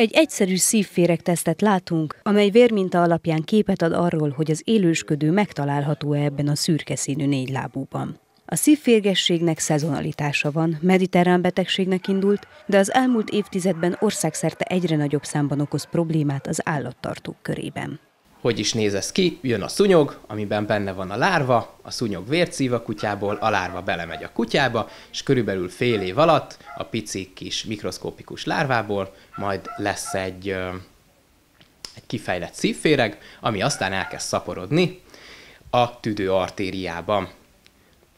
Egy egyszerű szívféreg tesztet látunk, amely vérminta alapján képet ad arról, hogy az élősködő megtalálható-e ebben a szürke színű négylábúban. A szívférgességnek szezonalitása van, mediterrán betegségnek indult, de az elmúlt évtizedben országszerte egyre nagyobb számban okoz problémát az állattartók körében hogy is néz ez ki, jön a szunyog, amiben benne van a lárva, a szúnyog vérszív a kutyából, a lárva belemegy a kutyába, és körülbelül fél év alatt a pici kis mikroszkópikus lárvából majd lesz egy, egy kifejlett szívféreg, ami aztán elkezd szaporodni a tüdő artériában.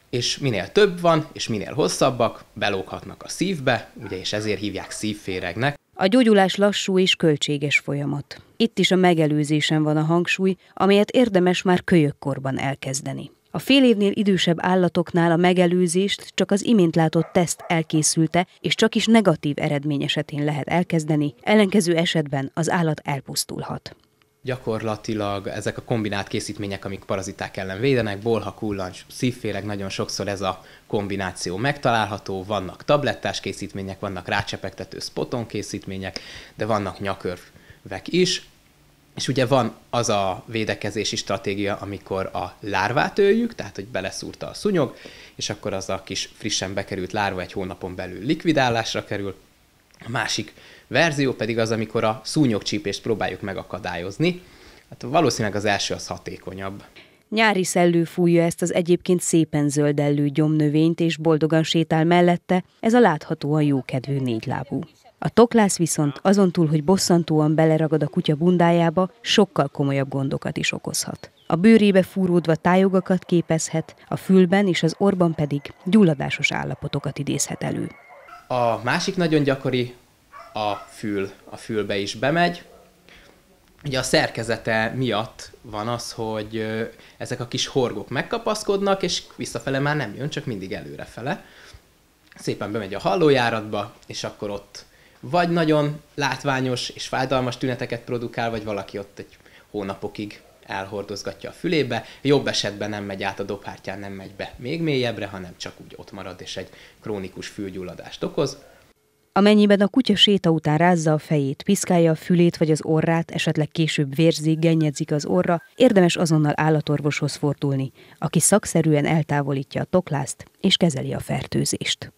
És minél több van, és minél hosszabbak, belóghatnak a szívbe, ugye, és ezért hívják szívféregnek. A gyógyulás lassú és költséges folyamat. Itt is a megelőzésen van a hangsúly, amelyet érdemes már kölyökkorban elkezdeni. A fél évnél idősebb állatoknál a megelőzést csak az imént látott teszt elkészülte, és csak is negatív eredmény esetén lehet elkezdeni, ellenkező esetben az állat elpusztulhat gyakorlatilag ezek a kombinált készítmények, amik paraziták ellen védenek, bolha, kullancs, szívféleg, nagyon sokszor ez a kombináció megtalálható, vannak tablettás készítmények, vannak rácsepegtető spoton készítmények, de vannak nyakörvek is, és ugye van az a védekezési stratégia, amikor a lárvát öljük, tehát hogy beleszúrta a szúnyog, és akkor az a kis frissen bekerült lárva egy hónapon belül likvidálásra kerül, a másik verzió pedig az, amikor a szúnyogcsípést próbáljuk megakadályozni. Hát valószínűleg az első az hatékonyabb. Nyári szellő fújja ezt az egyébként szépen zöldellő gyomnövényt, és boldogan sétál mellette, ez a láthatóan jókedvű négylábú. A toklász viszont azon túl, hogy bosszantóan beleragad a kutya bundájába, sokkal komolyabb gondokat is okozhat. A bőrébe fúródva tájogakat képezhet, a fülben és az orban pedig gyulladásos állapotokat idézhet elő. A másik nagyon gyakori a fül, a fülbe is bemegy. Ugye a szerkezete miatt van az, hogy ezek a kis horgok megkapaszkodnak, és visszafele már nem jön, csak mindig előrefele. Szépen bemegy a hallójáratba, és akkor ott vagy nagyon látványos és fájdalmas tüneteket produkál, vagy valaki ott egy hónapokig elhordozgatja a fülébe, jobb esetben nem megy át a dobhártyán, nem megy be még mélyebbre, hanem csak úgy ott marad, és egy krónikus fülgyulladást okoz. Amennyiben a kutya séta után rázza a fejét, piszkálja a fülét vagy az orrát, esetleg később vérzik, gennyedzik az orra, érdemes azonnal állatorvoshoz fordulni, aki szakszerűen eltávolítja a toklást és kezeli a fertőzést.